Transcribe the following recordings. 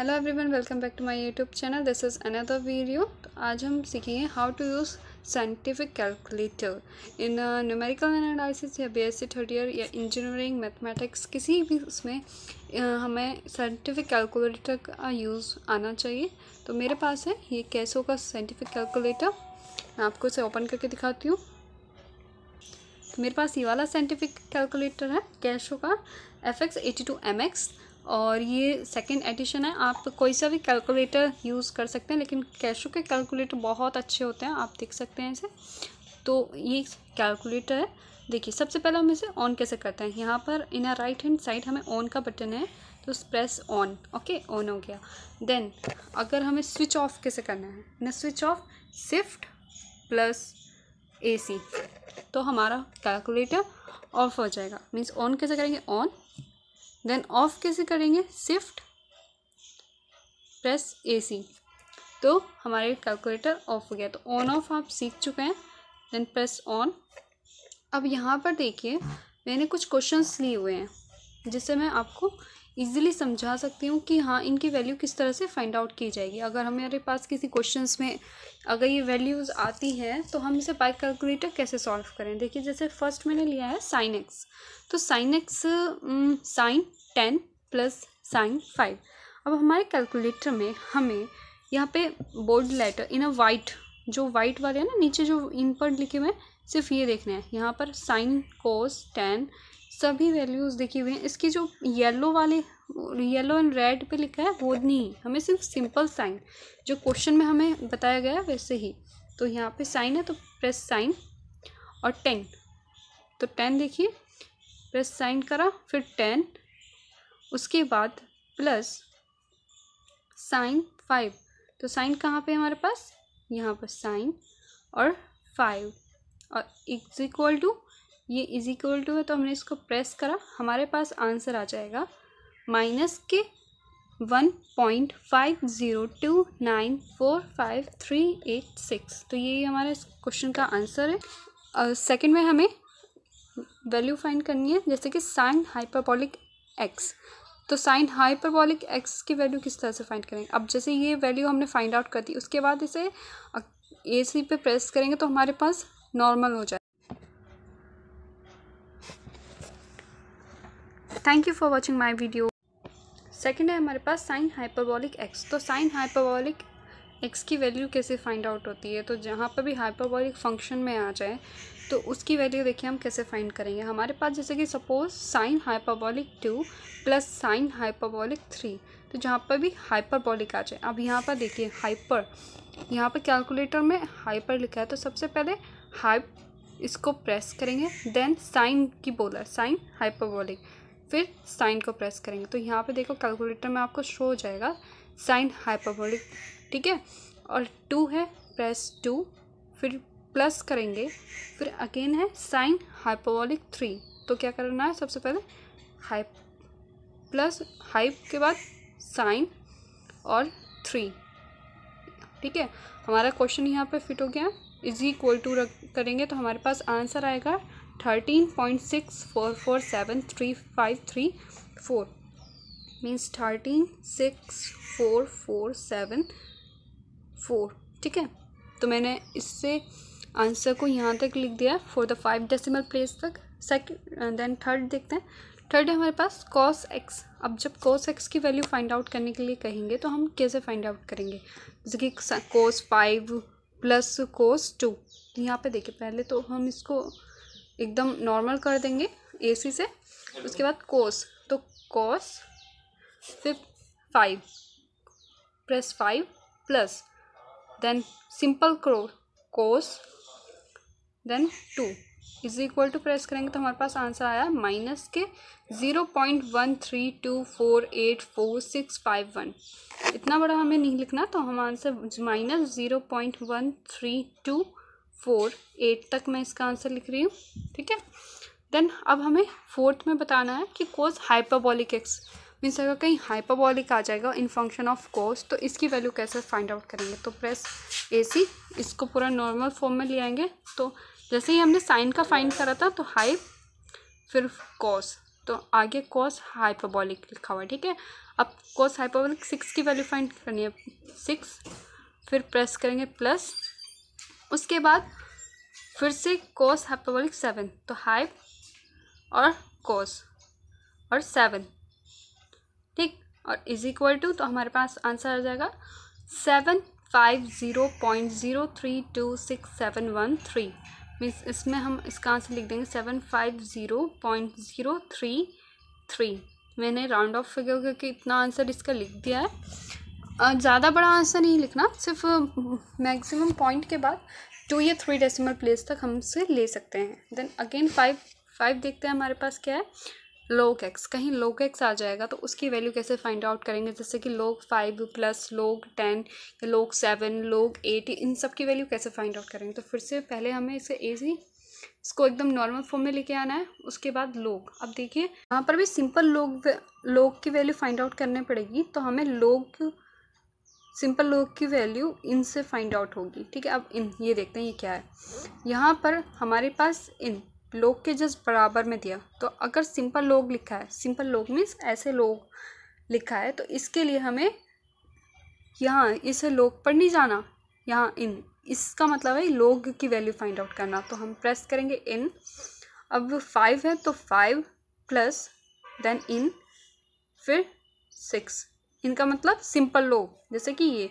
hello everyone welcome back to my YouTube channel this is another video तो आज हम सीखेंगे how to use scientific calculator in numerical analysis या BSc third year या engineering mathematics किसी भी उसमें uh, हमें साइंटिफिक कैलकुलेटर का यूज़ आना चाहिए तो मेरे पास है ये कैसो का साइंटिफिक कैलकुलेटर मैं आपको इसे ओपन करके दिखाती हूँ तो मेरे पास ये वाला साइंटिफिक कैलकुलेटर है कैशो का F X eighty two M X और ये सेकेंड एडिशन है आप कोई सा भी कैलकुलेटर यूज़ कर सकते हैं लेकिन कैशो के कैलकुलेटर बहुत अच्छे होते हैं आप देख सकते हैं इसे तो ये कैलकुलेटर है देखिए सबसे पहले हम इसे ऑन कैसे करते हैं यहाँ पर इन राइट हैंड साइड हमें ऑन का बटन है तो प्रेस ऑन ओके ऑन हो गया देन अगर हमें स्विच ऑफ कैसे करना है ना switch off shift plus A C तो हमारा कैलकुलेटर ऑफ हो जाएगा मीन्स ऑन कैसे करेंगे ऑन देन ऑफ कैसे करेंगे शिफ्ट प्रेस ए सी तो हमारे कैलकुलेटर ऑफ हो गया तो ऑन ऑफ आप सीख चुके हैं देन प्रेस ऑन अब यहाँ पर देखिए मैंने कुछ क्वेश्चंस लिए हुए हैं जिससे मैं आपको ईजिली समझा सकती हूँ कि हाँ इनकी वैल्यू किस तरह से फाइंड आउट की जाएगी अगर हमारे पास किसी क्वेश्चन में अगर ये वैल्यूज़ आती हैं तो हम इसे बाई कैलकुलेटर कैसे सॉल्व करें देखिए जैसे फर्स्ट मैंने लिया है साइन एक्स तो sine x sine ten plus sine five अब हमारे कैलकुलेटर में हमें यहाँ पे bold letter in a white जो वाइट वाले हैं ना नीचे जो इन पर लिखे हुए हैं सिर्फ ये देखना है यहाँ पर साइन कोस टेन सभी वैल्यूज़ देखे हुए हैं इसकी जो येलो वाले येलो एंड रेड पे लिखा है वो नहीं हमें सिर्फ सिंपल साइन जो क्वेश्चन में हमें बताया गया है वैसे ही तो यहाँ पे साइन है तो प्रेस साइन और टेन तो टेन देखिए प्रेस साइन करा फिर टेन उसके बाद प्लस साइन फाइव तो साइन कहाँ पे हमारे पास यहाँ पर साइन और फाइव और इज इक्वल टू ये इज इक्वल टू है तो हमने इसको प्रेस करा हमारे पास आंसर आ जाएगा माइनस के one point five zero two nine four five three eight six तो ये हमारे क्वेश्चन का आंसर है और सेकेंड में हमें वैल्यू फाइंड करनी है जैसे कि साइन हाइपरबॉलिक एक्स तो साइन हाइपरबॉलिक एक्स की वैल्यू किस तरह से फाइंड करेंगे अब जैसे ये वैल्यू हमने फाइंड आउट कर दी उसके बाद इसे ए सी पे प्रेस करेंगे तो हमारे पास नॉर्मल हो जाए thank you for watching my video second है हमारे पास साइन हाइपरबॉलिक एक्स तो साइन हाइपरबॉलिक एक्स की वैल्यू कैसे फाइंड आउट होती है तो जहाँ पर भी हाइपरबॉलिक फंक्शन में आ जाए तो उसकी वैल्यू देखिए हम कैसे फाइंड करेंगे हमारे पास जैसे कि suppose sine hyperbolic two plus sine hyperbolic three तो जहाँ पर भी हाइपरबॉलिक आ जाए अब यहाँ पर देखिए हाइपर यहाँ पर कैलकुलेटर में हाइपर लिखा है तो सबसे पहले हाइप इसको प्रेस करेंगे देन साइन की बोला साइन हाइपरबॉलिक फिर साइन को प्रेस करेंगे तो यहाँ पे देखो कैलकुलेटर में आपको शो हो जाएगा साइन हाइपरबोलिक ठीक है और टू है प्रेस टू फिर प्लस करेंगे फिर अगेन है साइन हाइपरबोलिक थ्री तो क्या करना है सबसे पहले हाइप प्लस हाइप के बाद साइन और थ्री ठीक है हमारा क्वेश्चन यहाँ पे फिट हो गया इज इक्वल टू रख करेंगे तो हमारे पास आंसर आएगा thirteen point six four four seven three five three four means thirteen six four four seven four ठीक है तो मैंने इससे आंसर को यहाँ तक लिख दिया for the five decimal place तक सेकेंड देन थर्ड देखते हैं थर्ड है हमारे पास कॉस एक्स अब जब कॉस एक्स की वैल्यू फाइंड आउट करने के लिए कहेंगे तो हम कैसे फाइंड आउट करेंगे जैसे कि cos five plus cos two यहाँ पे देखिए पहले तो हम इसको एकदम नॉर्मल कर देंगे एसी से उसके बाद कोस तो कोस फिर five plus five plus then simple क्रो cos then two is equal to press करेंगे तो हमारे पास आंसर आया माइनस के zero point one three two four eight four six five one इतना बड़ा हमें नहीं लिखना तो हम answer minus zero point one three two four eight तक मैं इसका आंसर लिख रही हूँ ठीक है देन अब हमें फोर्थ में बताना है कि कोस हाइपाबॉलिक एक्स मीन्स अगर कहीं हाइपाबॉलिक आ जाएगा इन फंक्शन ऑफ कोस तो इसकी वैल्यू कैसे फाइंड आउट करेंगे तो प्रेस ए सी इसको पूरा नॉर्मल फॉर्म में ले आएंगे तो जैसे ही हमने साइन का फाइंड करा था तो हाइप फिर कोस तो आगे कोस हाइपाबॉलिक लिखा हुआ है ठीक है अब कोस हाइपाबॉलिक सिक्स की वैल्यू फाइंड करनी है सिक्स फिर प्रेस करेंगे प्लस उसके बाद फिर से कोस हाइपरबोलिक सेवन तो हाइप और कोस और सेवन ठीक और इज इक्वल टू तो हमारे पास आंसर आ जाएगा seven five zero point zero three two six seven one three means इसमें हम इसका आंसर लिख देंगे seven five zero point zero three three मैंने राउंड ऑफ फिगर करके इतना आंसर इसका लिख दिया है ज़्यादा बड़ा आंसर नहीं लिखना सिर्फ मैक्सिमम पॉइंट के बाद टू या थ्री डेसिमल प्लेस तक हम उसे ले सकते हैं देन अगेन फाइव फाइव देखते हैं हमारे पास क्या है लोग एक्स कहीं लोग एक्स आ जाएगा तो उसकी वैल्यू कैसे फाइंड आउट करेंगे जैसे कि log five plus log ten log seven log eight इन सब की वैल्यू कैसे फाइंड आउट करेंगे तो फिर से पहले हमें इसे एजी इसको एकदम नॉर्मल फॉर्म में लेके आना है उसके बाद लोग अब देखिए यहाँ पर भी सिंपल लोग लोग की वैल्यू फाइंड आउट करने पड़ेगी तो हमें लोग सिंपल लोग की वैल्यू इनसे फाइंड आउट होगी ठीक है अब इन ये देखते हैं ये क्या है यहाँ पर हमारे पास इन लोग के जस्ट बराबर में दिया तो अगर सिंपल लोग लिखा है सिंपल लोग मीन्स ऐसे लोग लिखा है तो इसके लिए हमें यहाँ इसे लोग पर नहीं जाना यहाँ इन इसका मतलब है लोग की वैल्यू फाइंड आउट करना तो हम प्रेस करेंगे इन अब फाइव है तो फाइव प्लस देन इन फिर सिक्स इनका मतलब सिंपल लोग जैसे कि ये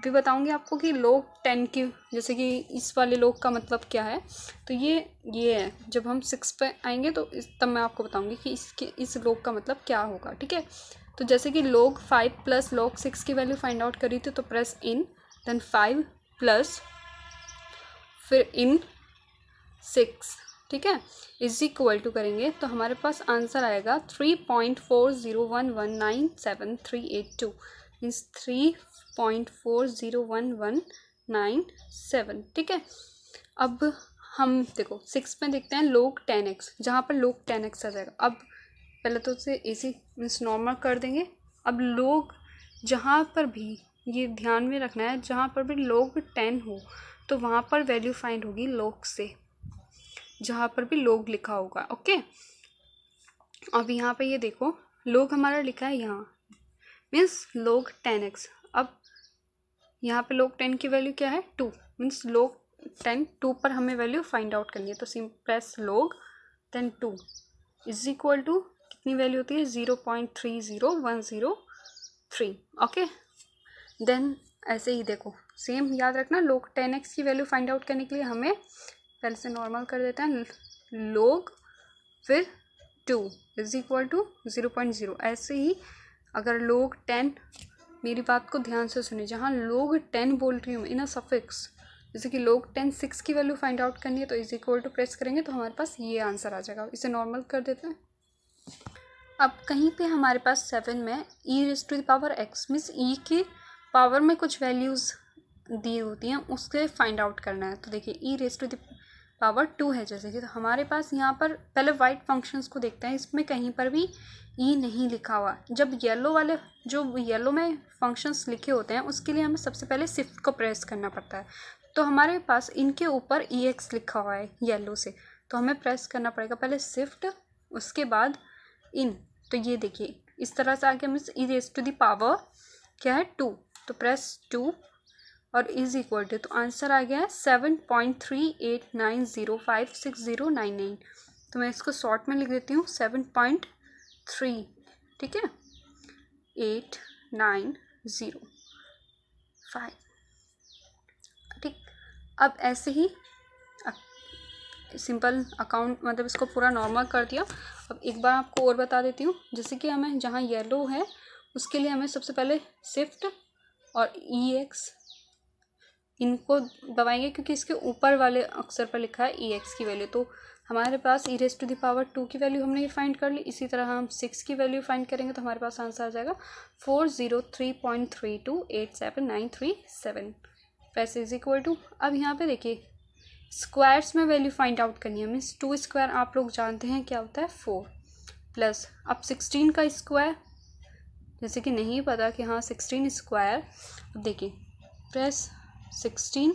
अभी बताऊंगी आपको कि लोग टेन की जैसे कि इस वाले लोग का मतलब क्या है तो ये ये है जब हम सिक्स पे आएंगे तो इस तब मैं आपको बताऊंगी कि इसके इस लोग का मतलब क्या होगा ठीक है तो जैसे कि log five plus log six की वैल्यू फाइंड आउट करी थी तो press in then five plus फिर इन सिक्स ठीक है इज इक्वल टू करेंगे तो हमारे पास आंसर आएगा three point four zero one one nine seven three eight two means three point four zero one one nine seven ठीक है अब हम देखो सिक्स में देखते हैं लोग टेन एक्स जहाँ पर लोग टेन एक्स आ जाएगा अब पहले तो उसे इसी मीन्स नॉर्मल कर देंगे अब लोग जहाँ पर भी ये ध्यान में रखना है जहाँ पर भी लोग टेन हो तो वहाँ पर वैल्यू फाइंड होगी लोग से जहाँ पर भी लोग लिखा होगा ओके अब यहाँ पर ये देखो लोग हमारा लिखा है यहाँ मीन्स लोग टेन एक्स अब यहाँ पे लोग टेन की वैल्यू क्या है two means log ten two पर हमें वैल्यू फाइंड आउट करनी है तो सिम press log ten two is equal to कितनी वैल्यू होती है zero point three zero one zero three okay then ऐसे ही देखो सेम याद रखना लोग टेन एक्स की वैल्यू फाइंड आउट करने के लिए हमें पहले से नॉर्मल कर देते हैं लोग फिर two is equal to zero point zero ऐसे ही अगर लोग टेन मेरी बात को ध्यान से सुनिए जहाँ लोग टेन बोल रही हूँ इन अ सफिक्स जैसे कि लोग टेन सिक्स की वैल्यू फाइंड आउट करनी है तो इज इक्वल टू प्रेस करेंगे तो हमारे पास ये आंसर आ जाएगा इसे नॉर्मल कर देते हैं अब कहीं पे हमारे पास सेवन में e raise to the power x means e के पावर में कुछ वैल्यूज़ दी होती हैं उसके फाइंड आउट करना है तो देखिए e raise to the power two है जैसे कि तो हमारे पास यहाँ पर पहले वाइट फंक्शंस को देखते हैं इसमें कहीं पर भी ई e नहीं लिखा हुआ जब येलो वाले जो येलो में फंक्शंस लिखे होते हैं उसके लिए हमें सबसे पहले शिफ्ट को प्रेस करना पड़ता है तो हमारे पास इनके ऊपर ई e एक्स लिखा हुआ है येलो से तो हमें प्रेस करना पड़ेगा पहले शिफ्ट उसके बाद इन तो ये देखिए इस तरह से आगे हमें ई रेस टू दावर क्या है टू तो प्रेस टू और इज इक्वल टू तो आंसर आ गया है seven point three eight nine zero five six zero nine nine तो मैं इसको शॉर्ट में लिख देती हूँ सेवन पॉइंट थ्री ठीक है एट नाइन ज़ीरो फाइव ठीक अब ऐसे ही सिंपल अकाउंट मतलब इसको पूरा नॉर्मल कर दिया अब एक बार आपको और बता देती हूँ जैसे कि हमें जहाँ येलो है उसके लिए हमें सबसे पहले शिफ्ट और ई एक्स इनको दबाएंगे क्योंकि इसके ऊपर वाले अक्षर पर लिखा है ई e एक्स की वैल्यू तो हमारे पास e raise to the power two की वैल्यू हमने ये फाइंड कर ली इसी तरह हम सिक्स की वैल्यू फाइंड करेंगे तो हमारे पास आंसर आ जाएगा four zero three point three two eight seven nine three seven पैसे इज इक्वल टू अब यहाँ पे देखिए स्क्वायर्स में वैल्यू फाइंड आउट करनी है मीन्स टू स्क्वायर आप लोग जानते हैं क्या होता है फोर प्लस अब सिक्सटीन का स्क्वायर जैसे कि नहीं पता कि हाँ सिक्सटीन स्क्वायर अब देखिए प्रेस सिक्सटीन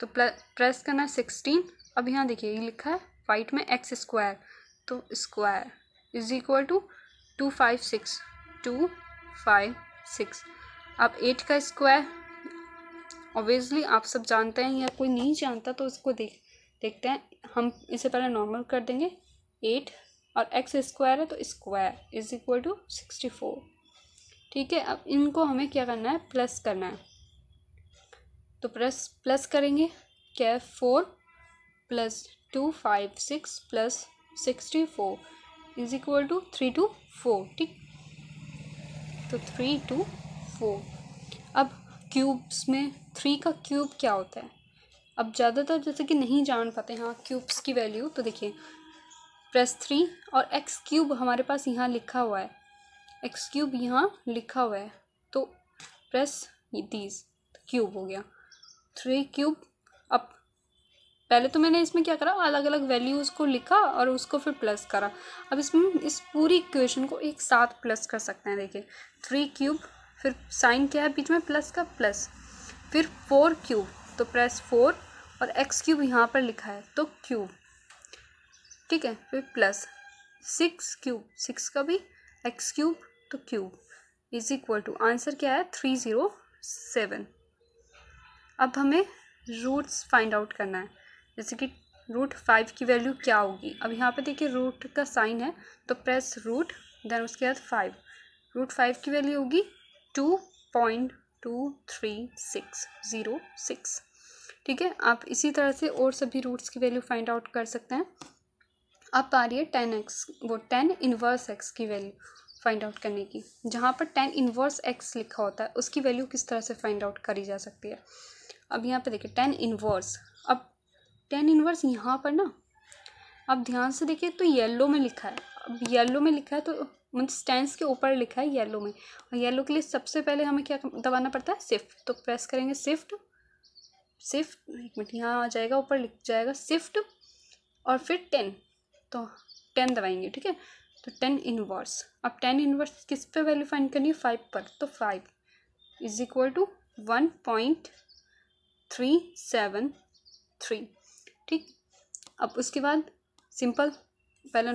तो प्रेस करना है सिक्सटीन अब यहाँ देखिए ये लिखा है वाइट में एक्स स्क्वायर तो square is equal to two five six two five six अब एट का स्क्वायर ऑब्वियसली आप सब जानते हैं या कोई नहीं जानता तो इसको देख देखते हैं हम इसे पहले नॉर्मल कर देंगे एट और एक्स स्क्वायर है तो square is equal to sixty four ठीक है अब इनको हमें क्या करना है प्लस करना है तो प्लस प्लस करेंगे क्या four plus two five six plus sixty four is equal to three two four ठीक तो थ्री टू फोर अब क्यूब्स में थ्री का क्यूब क्या होता है अब ज़्यादातर जैसे कि नहीं जान पाते हाँ क्यूब्स की वैल्यू तो देखिए प्लस थ्री और एक्स क्यूब हमारे पास यहाँ लिखा हुआ है एक्स क्यूब यहाँ लिखा हुआ है तो प्रेस दीज क्यूब हो गया थ्री क्यूब अब पहले तो मैंने इसमें क्या करा अलग अलग वैल्यूज़ को लिखा और उसको फिर प्लस करा अब इसमें इस पूरी इक्वेशन को एक साथ प्लस कर सकते हैं देखिए थ्री क्यूब फिर साइन क्या है बीच में प्लस का प्लस फिर फोर क्यूब तो प्लस फोर और एक्स क्यूब यहाँ पर लिखा है तो क्यूब ठीक है फिर प्लस सिक्स क्यूब सिक्स का भी एक्स क्यूब तो cube is equal to answer क्या है थ्री ज़ीरो सेवन अब हमें रूट्स फाइंड आउट करना है जैसे कि रूट फाइव की वैल्यू क्या होगी अब यहाँ पे देखिए रूट का साइन है तो प्रेस रूट देन उसके बाद फाइव रूट फाइव की वैल्यू होगी two point two three six zero six ठीक है आप इसी तरह से और सभी रूट्स की वैल्यू फाइंड आउट कर सकते हैं अब आ रही है टेन एक्स वो टेन इनवर्स एक्स की वैल्यू फाइंड आउट करने की जहाँ पर टेन इन्वर्स एक्स लिखा होता है उसकी वैल्यू किस तरह से फाइंड आउट करी जा सकती है अब यहाँ पे देखिए टेन इन्वर्स अब टेन इन्वर्स यहाँ पर ना अब ध्यान से देखिए तो येलो में लिखा है अब येलो में लिखा है तो मतलब टेंस के ऊपर लिखा है येलो में और येलो के लिए सबसे पहले हमें क्या दबाना पड़ता है सिफ्ट तो प्रेस करेंगे सिफ्ट सिफ्ट एक मिनट यहाँ आ जाएगा ऊपर लिख जाएगा सिफ्ट और फिर टेन तो टेन दबाएंगे ठीक है तो टेन इनवर्स अब टेन इनवर्स किस पे वैल्यू फाइंड करनी है फाइव पर तो five is equal to one point three seven three ठीक अब उसके बाद सिंपल पहला